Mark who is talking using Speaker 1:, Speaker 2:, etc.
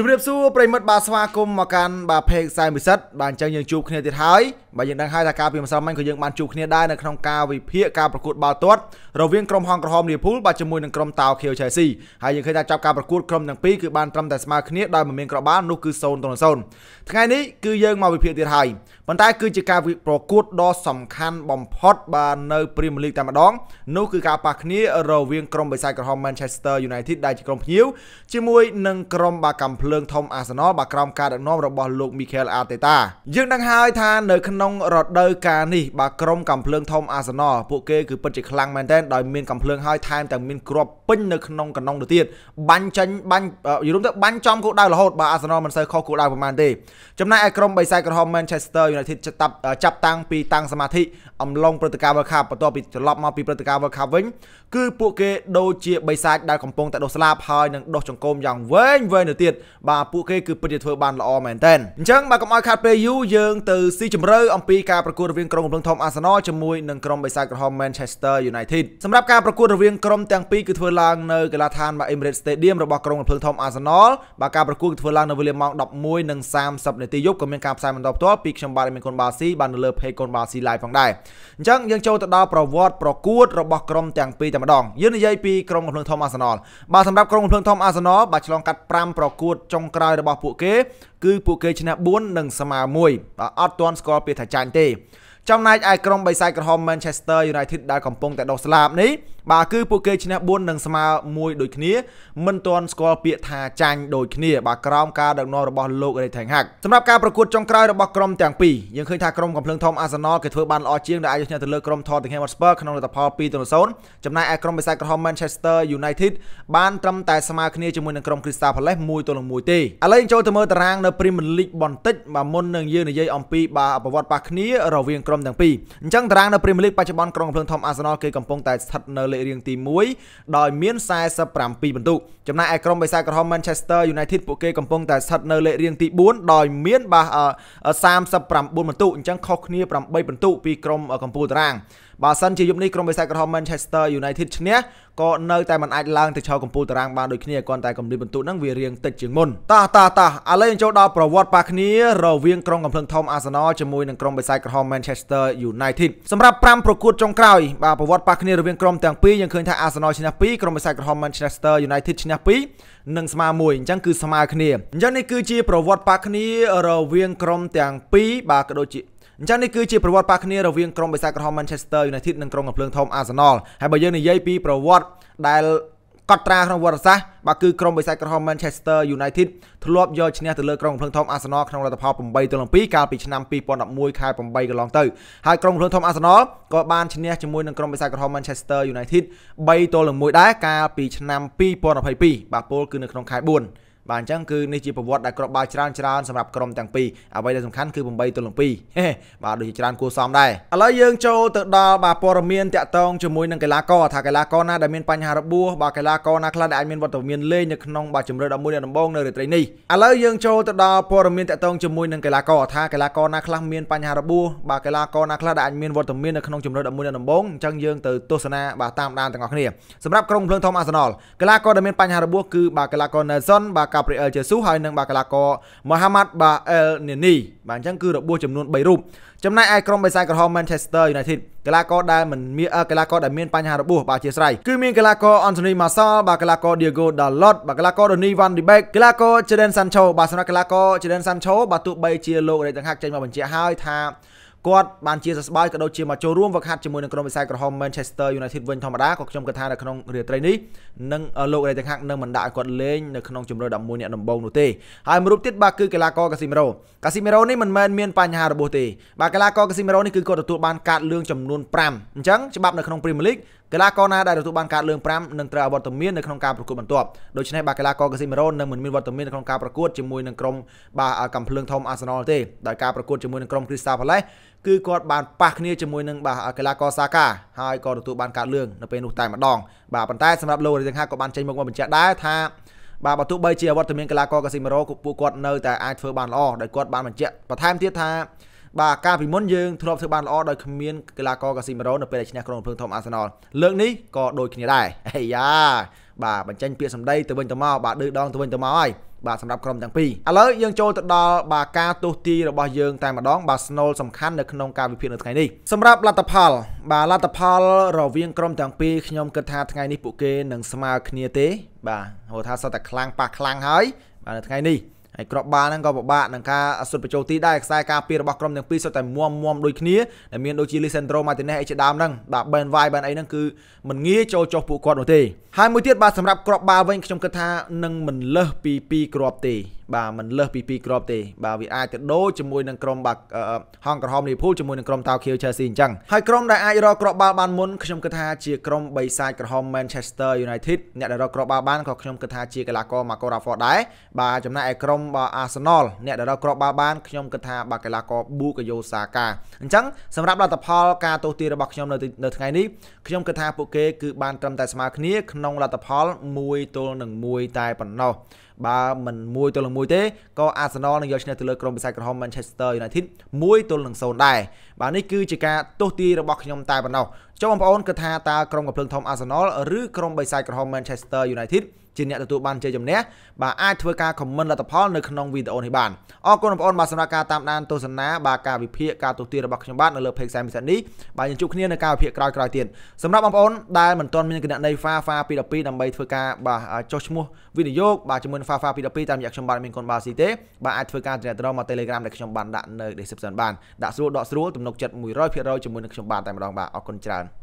Speaker 1: ជម្រាបសួរប្រិមិត្តបាទស្វាគមន៍មកកាន់បាទផេកខ្សែមិសិទ្ធបាទអញ្ចឹងយើងជួបគ្នាទៀតហើយបាទយើងដឹងហើយថាការពីម្សិលមិញក៏យើងបានជួបគ្នាដែរនៅក្នុងការវិភាគការប្រកួតបាល់ទាត់រវាងក្រុមហងក្រហមលីវភូលបាទជាមួយនឹងក្រុមតាវខៀវឆែស៊ីហើយយើងឃើញថាចាប់ការប្រកួតក្រុមទាំងពីរគឺបានត្រឹមតែស្មើគ្នាដោយមិនមានក្របាល់នោះគឺ0ទៅ0ថ្ងៃនេះគឺយើងមកវិភាគទៀតហើយប៉ុន្តែគឺជាការប្រកួតដ៏សំខាន់បំផុតបាទនៅព្រីមៀរលីកតែម្ដងនោះគឺការប៉ះគ្នារវាងក្រុមបិសាចក្រហម Manchester United ដែលជាក្រុមភ្ញៀវជាមួយនឹងក្រុមបាកាំភ្ភ្លើងធំអាសនលបាទក្រោមការដឹកនាំរបស់លោក Mikel Arteta យើងដឹងហើយថានៅក្នុងរដូវកាលនេះបាទក្រុមកំភ្លើងធំអាសនលពួកគេគឺពិតជាខ្លាំងមែនទែនដោយមានកំភ្លើងហើយថែមទាំងមានគ្រាប់ពេញនៅក្នុងកណ្ដុងទៅទៀតបាញ់ចាញ់បាញ់យល់ទៅបាញ់ចំគោលដៅរហូតបាទអាសនលមិនសូវខុសគោលដៅប្រហែលទេចំណែកឯក្រុមបិសាចក្រហម Manchester United ចាប់តាំងពីតាំងសមាធិអំឡុងព្រឹត្តិការណ៍ World Cup បន្ទាប់ពីត្រឡប់មកពីព្រឹត្តិការណ៍ World Cup វិញគឺពួកគេដូចជាបិសាចដែលកំពុងតែដុះស្លាបហើយនឹងដុះចង្គោមយ៉ាងវែងវែងទៅទៀតបាទពួកគេគឺពិតជាធ្វើបាន ល្អមែនទែនអញ្ចឹងបាទកុំឲ្យខាត់ពេលយូរយើងទៅស៊ីជម្រៅអំពីការប្រកួតរវាងក្រុមកំពង់ធំ Arsenal ជាមួយនឹងក្រុមបិសាចក្រហម Manchester United សម្រាប់ការប្រកួតរវាងក្រុមទាំងពីរគឺធ្វើឡើងនៅកីឡដ្ឋាន Emirates Stadium របស់ក្រុមកំពង់ធំ Arsenal បាទការប្រកួតគឺធ្វើឡើងនៅវេលាម៉ោង11:30នាទីយប់ក៏មាន ការផ្សាយបន្តផ្ទាល់ពីខ្ញុំបាទមានគុណបាស៊ីបាទនៅលើ Page គុណបាស៊ី Live ផងដែរអញ្ចឹងយើងចូលទៅដល់ប្រវត្តិប្រកួតរបស់ក្រុមទាំងពីរតែម្ដងយើងនិយាយពីក្រុមកំពង់ធំ Arsenal បាទសម្រាប់ក្រុមកំពង់ធំ Arsenal បាទឆ្លងកាត់5ប្រកួតតចុងក្រោយរបស់ពួកគេគឺពួកគេឈ្នះ4និងស្មើ1បាទអត់ទាន់ស្គាល់ពាក្យថាចាញ់ទេចំណែកឯក្រុមបិសាចក្រហម Manchester United ដែលកំពុងតែដុសស្លាបនេះបាទគឺពួកគេឈ្នះ4និងស្មើ1ដូចគ្នាមិនទាន់ស្គាល់ពាក្យថាចាញ់ដូចគ្នាបាទក្រោមការដឹកនាំរបស់លោក Erik ten Hag សម្រាប់ការប្រកួតចុងក្រោយរបស់ក្រុមទាំងពីរយើងឃើញថាក្រុមកំភ្លើងធំ Arsenal គេធ្វើបានល្អជាងដែលអាចឈ្នះទៅលើក្រុម Tottenham Hotspur ក្នុងលទ្ធផល2-0ចំណែកឯក្រុមបិសាចក្រហម Manchester United បាន ត្រឹមតែស្មើគ្នាជាមួយនឹងក្រុម Crystal Palace 1-1ទេឥឡូវយើងចូលទៅមើលតារាងនៅ Premier League បន្តិចបាទមុននឹងយើងនិយាយអំពីបាទប្រវត្តិប៉ះគ្នារវាងក្រុមមទាំងពីរអញ្ចឹងតារាងនៅ Premier League បច្ចុប្បន្នក្រុងភ្លើងធំ Arsenal គេកំពុងតែស្ថិតនៅលេខរៀងទី1ដោយមាន47ពិន្ទុចំណែកឯក្រុមបិសាចក្រហម Manchester United ពួកគេកំពុងតែស្ថិតនៅលេខរៀងទី4ដោយមានបាទ39ពិន្ទុអញ្ចឹងខុសគ្នា8ពិន្ទុពីក្រុមកម្ពុជាតារាងបើសិនជាយប់នេះក្រុមបិសាចក្រហម Manchester United ឈ្នះក៏នៅតែមិនអាចឡើងទៅឈរកំពូលតារាងបានដូចគ្នាគ្រាន់តែកម្រិតបន្ទុកនឹងវារៀងតិចជាងមុនតោះតោះតោះឥឡូវយើងចូលដល់ប្រវត្តិប៉ះគ្នារវាងក្រុមកំភ្លឹងធំ Arsenal ជាមួយនឹងក្រុមបិសាចក្រហម Manchester United សម្រាប់5ប្រកួតចុងក្រោយបាទប្រវត្តិប៉ះគ្នា រវាងក្រុមទាំងពីរយើងឃើញថា Arsenal ឈ្នះ2ក្រុមបិសាចក្រហម Manchester United ឈ្នះ2និងស្មើ1អញ្ចឹងគឺស្មើគ្នាអញ្ចឹងនេះគឺជាប្រវត្តិប៉ះគ្នារវាងក្រុមទាំងពីរបាទក៏ដូចជាអញ្ចឹងនេះគឺជាប្រវត្តិប៉ះគ្នារវាងក្រុមបិសាចក្រហម Manchester United និងក្រុមកំភ្លើងធំ Arsenal ហើយបើយើងនិយាយពីប្រវត្តិដែលកត់ត្រាក្នុងប្រវត្តិសាស្ត្របាទគឺក្រុមបិសាចក្រហម Manchester United ធ្លាប់យកឈ្នះទៅលើក្រុមភ្លើងធំ Arsenal ក្នុងលទ្ធផល8ទល់7កាលពីឆ្នាំ2011ខែ8កន្លងទៅហើយក្រុមភ្លើងធំ Arsenal ក៏បានឈ្នះជាមួយនឹងក្រុមបិសាចក្រហម Manchester United 3ទល់1ដែរកាលពីឆ្នាំ2022បាទពោលគឺនៅក្នុងខែ4បាទអញ្ចឹងគឺនេះជាប្រវត្តិដែលគ្រាប់បាល់ច្រើនច្រើនសម្រាប់ក្រុមទាំងពីរអ្វីដែលសំខាន់គឺ8ទល់នឹង2បាទដូចជាច្រើនគួរសមដែរឥឡូវយើងចូលទៅដល់បាទព័ត៌មានតាក់ទងជាមួយនឹងកីឡាករថាកីឡាករណាដែលមានបញ្ហារបួសបាទកីឡាករណាខ្លះដែលអាចមានវត្តមានលេងនៅក្នុងបាទជម្រើស11អ្នកដំបូងនៅរាត្រីនេះឥឡូវយើងចូលទៅដល់ព័ត៌មានតាក់ទងជាមួយនឹងកីឡាករថាកីឡាករណាខ្លះមានបញ្ហារបួសបាទកីឡាករណាខ្លះដែលអាចមានវត្តមាននៅក្នុងជម្រើស11អ្នកដំបូងអញ្ចឹងយើងទៅទស្សនាបាទតាមដានទាំងអស់គ្នាសម្រាប់ក្រុមភ្លើងធំអាសនលកីឡាករដែលមានបញ្ហារបួសគឺបាទកីឡាករ Nelson បាទកាប្រីអែលជេស៊ូហើយនិងបាទកីឡាករម៉ូហាម៉ាត់បាអែលនេនី បាទអញ្ចឹងគឺរបួសចំនួន3រូបចំណែកឯក្រុមបេសាយក្រហម Manchester United កីឡាករដែលមិនមានកីឡាករដែលមានបញ្ហារបួសបាទអធិស្ឋានគឺមានកីឡាករ Anthony Martial បាទកីឡាករ Diego Dalot បាទកីឡាករ Donny van de Beek កីឡាករ Jadon Sancho បាទសម្រាប់កីឡាករ Jadon Sancho បាទទោះបីជាលោករេតទាំងហាក់ចេញមកបញ្ជាក់ហើយថាគាត់បានជាសះស្បើយក៏ដូចជាមកចូលរួមវឹកហាត់ជាមួយនឹងក្រុមវិស័យក្រហម Manchester United វិញធម្មតាក៏ខ្ញុំគិតថានៅក្នុងរាត្រីនេះនឹងលោករ៉េទាំងហាក់នឹងមិនដាក់ឲ្យគាត់លេងនៅក្នុងជម្រើស11អ្នកដំបូងនោះទេហើយមួយរូបទៀតបាទគឺកីឡាករ Casemiro Casemiro នេះមិនមែនមានបញ្ហារបួសទេបាទកីឡាករ Casemiro នេះគឺគាត់ទទួលបានកាតលឿងចំនួន5អញ្ចឹងច្បាប់នៅក្នុង Premier League កីឡាករណាដែលទទួលបានការលើង5នឹងត្រូវអវត្តមាននៅក្នុងការប្រកួតបន្ទាប់ដូច្នេះបាទកីឡាករកាស៊ីមេរ៉ូនឹងមិនមានវត្តមាននៅក្នុងការប្រកួតជាមួយនឹងក្រុមបាទកំភ្លើងធំអាសណលទេដោយការប្រកួតជាមួយនឹងក្រុមគ្រីស្តាល់ប៉ាឡេសគឺគាត់បានប៉ះគ្នាជាមួយនឹងបាទកីឡាករសាកាហើយក៏ទទួលបានការលើងនៅពេលនោះតែម្ដងបាទប៉ុន្តែសម្រាប់លោករេទាំងហាក៏បានចេញមកបញ្ជាក់ដែរថាបាទបើទោះបីជាវត្តមានកីឡាករកាស៊ីមេរ៉ូពួកគាត់នៅតែអាចធ្វើបានល្អដោយគាត់បានបញ្ជាក់បន្ថែមទៀតថាបាទកាលពីមុនយើងធ្លាប់ធ្វើបានល្អដោយគ្មានកីឡាករកាស៊ីម៉េរ៉ូនៅពេលដែលឈ្នះក្រុមភ្លើងធំអាសណលលើកនេះក៏ដូចគ្នាដែរអាយ៉ាបាទបញ្ចេញពាក្យសម្ដីទៅវិញទៅមកបាទឌឺដងទៅវិញទៅមកហើយបាទសម្រាប់ក្រុមទាំងពីរឥឡូវយើងចូលទៅដល់បាទការទស្សទីរបស់យើងតែម្ដងបាទស្នូលសំខាន់នៅក្នុង ការវិភាគនៅថ្ងៃនេះសម្រាប់លទ្ធផលបាទលទ្ធផល រវាងក្រុមទាំងពីរខ្ញុំគិតថាថ្ងៃនេះពួកគេនឹងស្មើគ្នាទេបាទហៅថាសតតែខ្លាំងប៉ះខ្លាំងហើយបាទនៅថ្ងៃនេះហើយក្របបាល់ហ្នឹងក៏ពិបាកនឹងការសុទ្ធបញ្ចូលទីដែរខ្សែការពាររបស់ក្រុមទាំងពីរសុទ្ធតែមុំមុំដូចគ្នាដែលមានដូចជា Lisandro Martinez អីជាដើមហ្នឹងបាទ Ben White បានអីហ្នឹងគឺមិនងាយចូលចុះពួកគាត់នោះទេហើយមួយទៀតបាទសម្រាប់ក្របបាល់វិញខ្ញុំគិតថានឹងមិនលើសពី2គ្រាប់ទេបាទមិនលើសពី2គ្រាប់ទេបាទវាអាចទៅដូរជាមួយនឹងក្រុមបាក់ហងក្រហមលីវភូលជាមួយនឹងក្រុមតាវខៀវឆែលស៊ីអញ្ចឹងហើយក្រុមដែលអាចរកគ្រាប់បាល់បានមុនខ្ញុំគិតថាជាក្រុមបិសាចក្រហម Manchester United អ្នកដែលរកគ្រាប់បាល់បានក៏ខ្ញុំគិតថាជាកីឡាករ Marco Rashford ដែរបាទចំណែកឯក្រុម Arsenal អ្នកដែលរកគ្រាប់បាល់បានខ្ញុំគិតថាបាទកីឡាករ Bukayo Saka អញ្ចឹងសម្រាប់លទ្ធផល ការទស្សទារបស់ខ្ញុំនៅថ្ងៃនេះខ្ញុំគិតថាពួកគេគឺបានត្រឹមតែស្មើគ្នាក្នុងលទ្ធផល1ទល់នឹង1តែប៉ុណ្ណោះបើមិន1ទល់នឹង1ទេក៏ Arsenal នឹងយកឈ្នះទៅលើក្រុមបិសាចក្រហម Manchester United 1ទល់នឹង0ដែរបាទនេះគឺជាការទស្សទីរបស់ខ្ញុំតែប៉ុណ្ណោះចុះបងប្អូនគិតថាតើក្រុមកំភ្លើងធំ Arsenal ឬក្រុមបិសាចក្រហម Manchester United ជាអ្នកទទួលបានជ័យជំនះបាទអាចធ្វើការ comment លទ្ធផលនៅក្នុងវីដេអូនេះបានអរគុណបងប្អូនបាទសម្រាប់ការតាមដានទស្សនាបាទការវិភាគការទូទាត់របស់ខ្ញុំបាទនៅលើ page 40នេះបាទយើងជួបគ្នានៅការវិភាគក្រោយៗទៀតសម្រាប់បងប្អូនដែលមិនទាន់មានគណនី FAFA 212ដើម្បីធ្វើការបាទចុះឈ្មោះវិនិយោគបាទជាមួយនឹង FAFA 212តាមរយៈខ្ញុំបាទមានកូនបាល់ស៊ីទេបាទអាចធ្វើការទំនាក់ទំនងមក Telegram ដែលខ្ញុំបានដាក់នៅ description បានដាក់ស្រួលដកស្រួលទំនុកចិត្ត100%ជាមួយនឹងខ្ញុំបាទតែម្ដងបាទអរគុណច្រើន